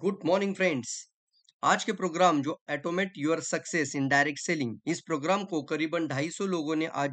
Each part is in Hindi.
गुड मॉर्निंग फ्रेंड्स आज के प्रोग्राम जो automate your success in direct selling इस प्रोग्राम को करीबन 250 लोगों ने आज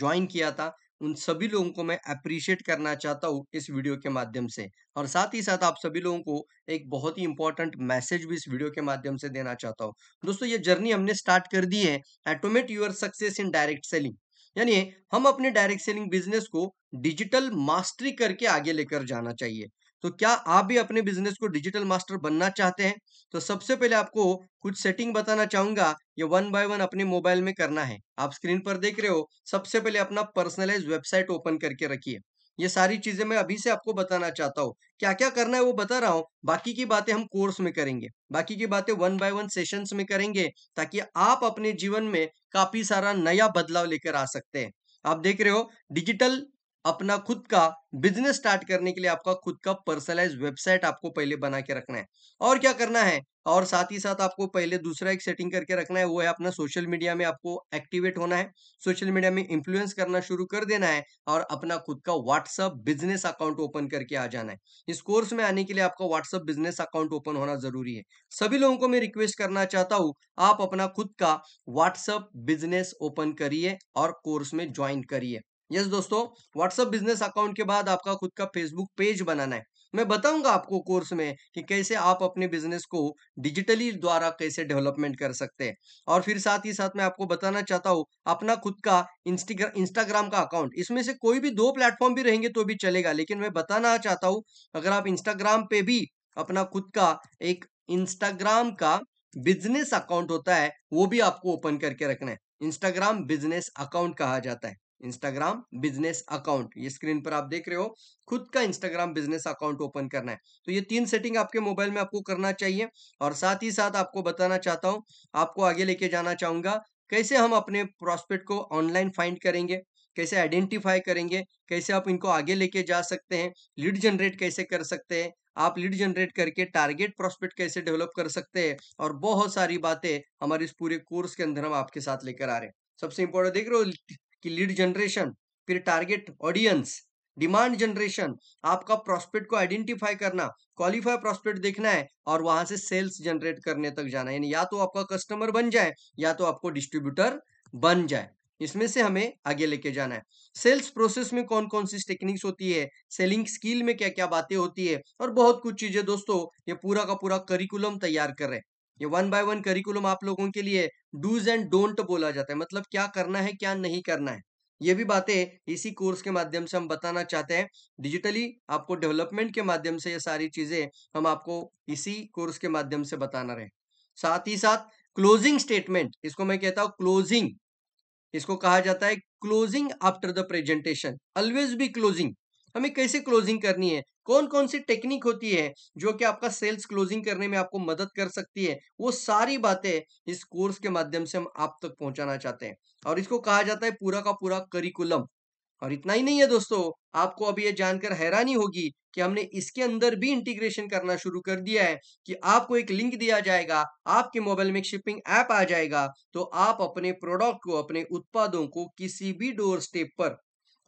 ज्वाइन किया था उन सभी लोगों को मैं अप्रिशिएट करना चाहता हूँ इस वीडियो के माध्यम से और साथ ही साथ आप सभी लोगों को एक बहुत ही इंपॉर्टेंट मैसेज भी इस वीडियो के माध्यम से देना चाहता हूँ दोस्तों ये जर्नी हमने स्टार्ट कर दी है automate your success in direct selling यानी हम अपने डायरेक्ट सेलिंग बिजनेस को डिजिटल मास्टरी करके आगे लेकर जाना चाहिए तो क्या आप भी अपने बिजनेस को डिजिटल मास्टर बनना चाहते हैं तो सबसे पहले आपको कुछ सेटिंग बताना चाहूंगा ये वन बाय वन अपने मोबाइल में करना है आप स्क्रीन पर देख रहे हो सबसे पहले अपना पर्सनलाइज वेबसाइट ओपन करके रखिए ये सारी चीजें मैं अभी से आपको बताना चाहता हूँ क्या क्या करना है वो बता रहा हूँ बाकी की बातें हम कोर्स में करेंगे बाकी की बातें वन बाय वन सेशंस में करेंगे ताकि आप अपने जीवन में काफी सारा नया बदलाव लेकर आ सकते हैं आप देख रहे हो डिजिटल अपना खुद का बिजनेस स्टार्ट करने के लिए आपका खुद का पर्सनलाइज वेबसाइट आपको पहले बना के रखना है और क्या करना है और साथ ही साथ आपको पहले दूसरा एक सेटिंग करके रखना है वो है अपना सोशल मीडिया में आपको एक्टिवेट होना है सोशल मीडिया में इन्फ्लुएंस करना शुरू कर देना है और अपना खुद का व्हाट्सअप बिजनेस अकाउंट ओपन करके आ जाना है इस कोर्स में आने के लिए आपका व्हाट्सअप बिजनेस अकाउंट ओपन होना जरूरी है सभी लोगों को मैं रिक्वेस्ट करना चाहता हूँ आप अपना खुद का व्हाट्सअप बिजनेस ओपन करिए और कोर्स में ज्वाइन करिए यस दोस्तों व्हाट्सअप बिजनेस अकाउंट के बाद आपका खुद का फेसबुक पेज बनाना है मैं बताऊंगा आपको कोर्स में कि कैसे आप अपने बिजनेस को डिजिटली द्वारा कैसे डेवलपमेंट कर सकते हैं और फिर साथ ही साथ मैं आपको बताना चाहता हूँ अपना खुद का इंस्टाग्राम इंस्टाग्राम का अकाउंट इसमें से कोई भी दो प्लेटफॉर्म भी रहेंगे तो भी चलेगा लेकिन मैं बताना चाहता हूँ अगर आप इंस्टाग्राम पे भी अपना खुद का एक इंस्टाग्राम का बिजनेस अकाउंट होता है वो भी आपको ओपन करके रखना है इंस्टाग्राम बिजनेस अकाउंट कहा जाता है इंस्टाग्राम बिजनेस अकाउंट ये स्क्रीन पर आप देख रहे हो खुद का इंस्टाग्राम बिजनेस अकाउंट ओपन करना है तो ये तीन सेटिंग आपके मोबाइल में आपको करना चाहिए और साथ ही साथ आपको बताना चाहता हूँ आपको आगे लेके जाना चाहूंगा कैसे हम अपने प्रॉस्पेक्ट को ऑनलाइन फाइंड करेंगे कैसे आइडेंटिफाई करेंगे कैसे आप इनको आगे लेके जा सकते हैं लीड जनरेट कैसे कर सकते हैं आप लीड जनरेट करके टारगेट प्रॉस्पेक्ट कैसे डेवलप कर सकते हैं और बहुत सारी बातें हमारे इस पूरे कोर्स के अंदर हम आपके साथ लेकर आ रहे हैं सबसे इंपॉर्टेंट देख रहे हो कि लीड जनरेशन फिर टारगेट ऑडियंस डिमांड जनरेशन आपका प्रॉस्पेक्ट को आइडेंटिफाई करना क्वालिफाई प्रॉस्पेक्ट देखना है और वहां से सेल्स जनरेट करने तक जाना यानी या तो आपका कस्टमर बन जाए या तो आपको डिस्ट्रीब्यूटर बन जाए इसमें से हमें आगे लेके जाना है सेल्स प्रोसेस में कौन कौन सी टेक्निक्स होती है सेलिंग स्किल में क्या क्या बातें होती है और बहुत कुछ चीजें दोस्तों ये पूरा का पूरा करिकुलम तैयार कर रहे हैं ये वन बाय वन करिकुलम आप लोगों के लिए डूज एंड डोंट बोला जाता है मतलब क्या करना है क्या नहीं करना है ये भी बातें इसी कोर्स के माध्यम से हम बताना चाहते हैं डिजिटली आपको डेवलपमेंट के माध्यम से ये सारी चीजें हम आपको इसी कोर्स के माध्यम से बताना रहे साथ ही साथ क्लोजिंग स्टेटमेंट इसको मैं कहता हूं क्लोजिंग इसको कहा जाता है closing after the presentation always be closing हमें कैसे क्लोजिंग करनी है कौन कौन सी टेक्निक होती है जो कि आपका सेल्स क्लोजिंग करने में आपको मदद कर सकती है वो सारी बातें इस कोर्स के माध्यम से हम आप तक पहुंचाना चाहते हैं और इसको कहा जाता है पूरा का पूरा करिकुलम और इतना ही नहीं है दोस्तों आपको अभी ये जानकर हैरानी होगी कि हमने इसके अंदर भी इंटीग्रेशन करना शुरू कर दिया है कि आपको एक लिंक दिया जाएगा आपके मोबाइल में शिपिंग ऐप आ जाएगा तो आप अपने प्रोडक्ट को अपने उत्पादों को किसी भी डोर स्टेप पर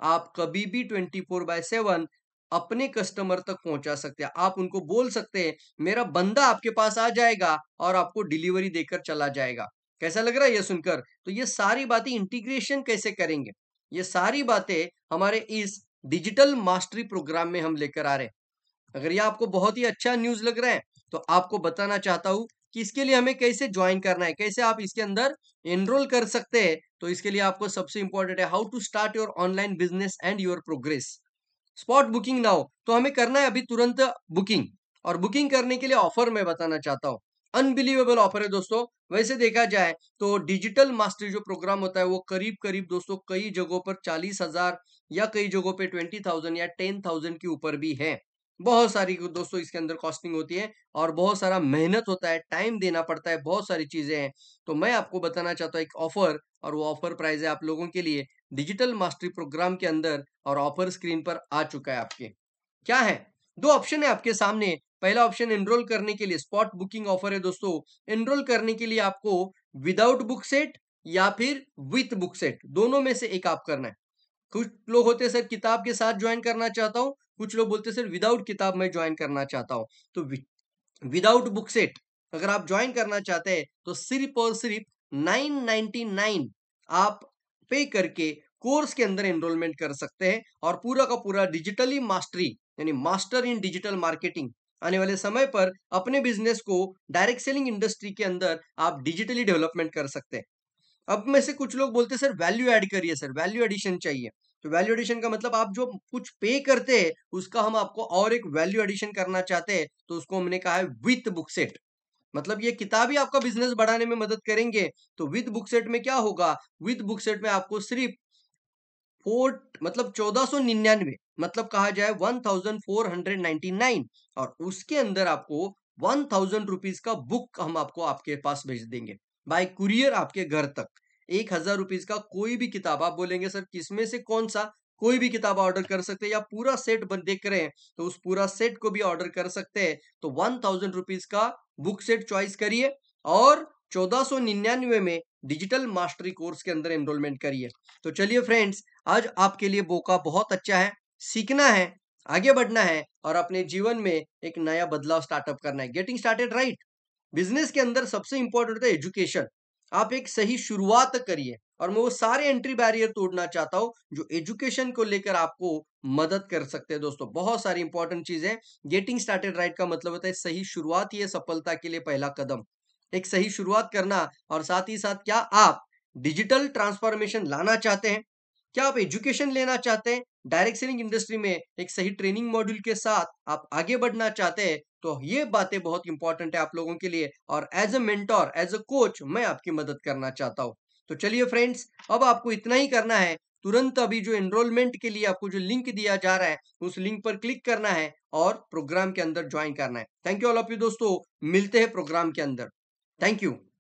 आप कभी भी ट्वेंटी फोर बाय सेवन अपने कस्टमर तक पहुंचा सकते हैं आप उनको बोल सकते हैं मेरा बंदा आपके पास आ जाएगा और आपको डिलीवरी देकर चला जाएगा कैसा लग रहा है यह सुनकर तो ये सारी बातें इंटीग्रेशन कैसे करेंगे ये सारी बातें हमारे इस डिजिटल मास्टरी प्रोग्राम में हम लेकर आ रहे हैं अगर ये आपको बहुत ही अच्छा न्यूज लग रहा है तो आपको बताना चाहता हूँ कि इसके लिए हमें कैसे ज्वाइन करना है कैसे आप इसके अंदर एनरोल कर सकते हैं तो इसके लिए आपको सबसे इंपॉर्टेंट है how to start your online business and your progress spot booking now तो हमें करना है अभी तुरंत बुकिंग और बुकिंग करने के लिए ऑफर मैं बताना चाहता हूँ अनबिलीवेबल ऑफर है दोस्तों वैसे देखा जाए तो डिजिटल मास्टर जो प्रोग्राम होता है वो करीब करीब दोस्तों कई जगहों पर चालीस हजार या कई जगहों पे ट्वेंटी थाउजेंड या टेन थाउजेंड के ऊपर भी है बहुत सारी दोस्तों इसके अंदर कॉस्टिंग होती है और बहुत सारा मेहनत होता है टाइम देना पड़ता है बहुत सारी चीज़ें हैं तो मैं आपको बताना चाहता हूँ एक ऑफर और वो ऑफर प्राइस है आप लोगों के लिए डिजिटल मास्टरी प्रोग्राम के अंदर और ऑफर स्क्रीन पर आ चुका है आपके क्या है दो ऑप्शन है आपके सामने पहला ऑप्शन एनरोल करने के लिए स्पॉट बुकिंग ऑफर है दोस्तों एनरोल करने के लिए आपको विदाउट बुक सेट या फिर विथ बुक सेट दोनों में से एक आप करना है कुछ लोग होते सर किताब के साथ ज्वाइन करना चाहता हूँ कुछ लोग बोलते सर विदाउट किताब में ज्वाइन करना चाहता हूँ तो विदाउट बुक सेट अगर आप ज्वाइन करना चाहते हैं तो सिर्फ और सिर्फ 999 आप पे करके कोर्स के अंदर एनरोलमेंट कर सकते हैं और पूरा का पूरा डिजिटली मास्टरी यानी मास्टर इन डिजिटल मार्केटिंग आने वाले समय पर अपने बिजनेस को डायरेक्ट सेलिंग इंडस्ट्री के अंदर आप डिजिटली डेवलपमेंट कर सकते हैं अब में से कुछ लोग बोलते सर वैल्यू ऐड करिए सर वैल्यू एडिशन चाहिए तो वैल्यू एडिशन का मतलब आप जो कुछ पे करते हैं उसका हम आपको और एक वैल्यू एडिशन करना चाहते हैं तो उसको हमने कहा है विथ बुक सेट मतलब ये किताब ही आपका बिजनेस बढ़ाने में मदद करेंगे तो विद बुक सेट में क्या होगा विद बुक सेट में आपको सिर्फ फोर मतलब चौदह सौ निन्यानवे मतलब कहा जाए one thousand four hundred ninety nine और उसके अंदर आपको वन थाउजेंड रुपीज का बुक हम आपको आपके पास भेज देंगे बाय कुरियर आपके घर तक एक हजार रुपीज का कोई भी किताब आप बोलेंगे सर किसमें से कौन सा कोई भी किताब ऑर्डर कर सकते हैं या पूरा सेट देख रहे हैं तो उस पूरा सेट को भी ऑर्डर कर सकते हैं तो वन थाउजेंड रुपीज का बुक सेट चॉइस करिए और चौदह सौ निन्यानवे में डिजिटल मास्टरी कोर्स के अंदर एनरोलमेंट करिए तो चलिए फ्रेंड्स आज आपके लिए बोका बहुत अच्छा है सीखना है आगे बढ़ना है और अपने जीवन में एक नया बदलाव स्टार्टअप करना है गेटिंग स्टार्टेड राइट बिजनेस के अंदर सबसे इंपॉर्टेंट होता है एजुकेशन आप एक सही शुरुआत करिए और मैं वो सारे एंट्री बैरियर तोड़ना चाहता हूं जो एजुकेशन को लेकर आपको मदद कर सकते हैं दोस्तों बहुत सारी इंपॉर्टेंट चीजें गेटिंग स्टार्टेड राइट का मतलब होता है सही शुरुआत ही है सफलता के लिए पहला कदम एक सही शुरुआत करना और साथ ही साथ क्या आप डिजिटल ट्रांसफॉर्मेशन लाना चाहते हैं क्या आप एजुकेशन लेना चाहते हैं डायरेक्ट सेलिंग इंडस्ट्री में एक सही ट्रेनिंग मॉड्यूल के साथ आप आगे बढ़ना चाहते हैं तो ये बातें बहुत इंपॉर्टेंट है आप लोगों के लिए और as a mentor as a coach मैं आपकी मदद करना चाहता हूँ तो चलिए फ्रेंड्स अब आपको इतना ही करना है तुरंत अभी जो एनरोलमेंट के लिए आपको जो लिंक दिया जा रहा है उस लिंक पर क्लिक करना है और प्रोग्राम के अंदर ज्वाइन करना है thank you all of you दोस्तों मिलते हैं प्रोग्राम के अंदर थैंक यू